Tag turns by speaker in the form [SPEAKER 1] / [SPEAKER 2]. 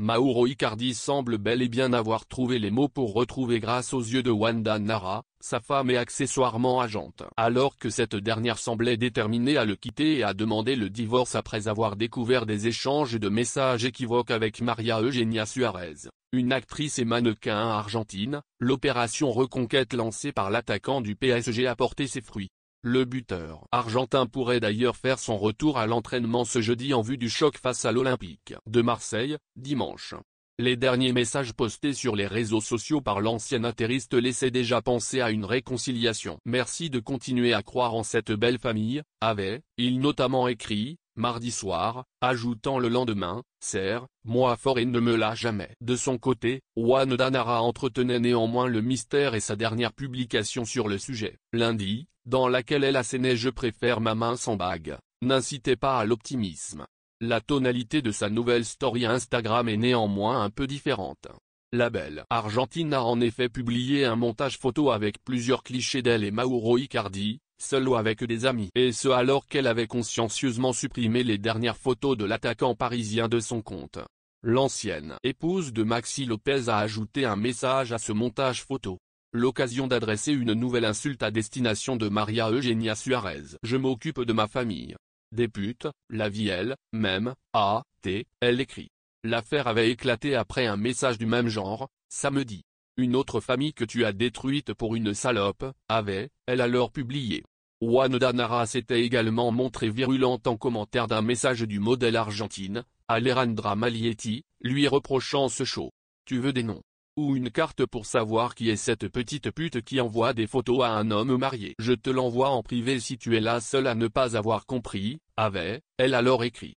[SPEAKER 1] Mauro Icardi semble bel et bien avoir trouvé les mots pour retrouver grâce aux yeux de Wanda Nara, sa femme et accessoirement agente. Alors que cette dernière semblait déterminée à le quitter et à demander le divorce après avoir découvert des échanges de messages équivoques avec Maria Eugenia Suarez, une actrice et mannequin argentine, l'opération Reconquête lancée par l'attaquant du PSG a porté ses fruits. Le buteur argentin pourrait d'ailleurs faire son retour à l'entraînement ce jeudi en vue du choc face à l'Olympique de Marseille, dimanche. Les derniers messages postés sur les réseaux sociaux par l'ancien atterriste laissaient déjà penser à une réconciliation. Merci de continuer à croire en cette belle famille, avait, il notamment écrit, mardi soir, ajoutant le lendemain, Serre, moi fort et ne me la jamais. De son côté, Juan Danara entretenait néanmoins le mystère et sa dernière publication sur le sujet, lundi, dans laquelle elle assénait Je préfère ma main sans bague, n'incitait pas à l'optimisme. La tonalité de sa nouvelle story Instagram est néanmoins un peu différente. La belle Argentine a en effet publié un montage photo avec plusieurs clichés d'elle et Mauro Icardi, seul ou avec des amis. Et ce alors qu'elle avait consciencieusement supprimé les dernières photos de l'attaquant parisien de son compte. L'ancienne épouse de Maxi Lopez a ajouté un message à ce montage photo. L'occasion d'adresser une nouvelle insulte à destination de Maria Eugenia Suarez. Je m'occupe de ma famille. Des putes, la vie elle, même, a, t, elle écrit. L'affaire avait éclaté après un message du même genre, samedi une autre famille que tu as détruite pour une salope, avait, elle alors publié. Juan Nara s'était également montré virulente en commentaire d'un message du modèle argentine, Alejandra Malietti, lui reprochant ce show. Tu veux des noms ou une carte pour savoir qui est cette petite pute qui envoie des photos à un homme marié. Je te l'envoie en privé si tu es la seule à ne pas avoir compris, avait, elle alors écrit.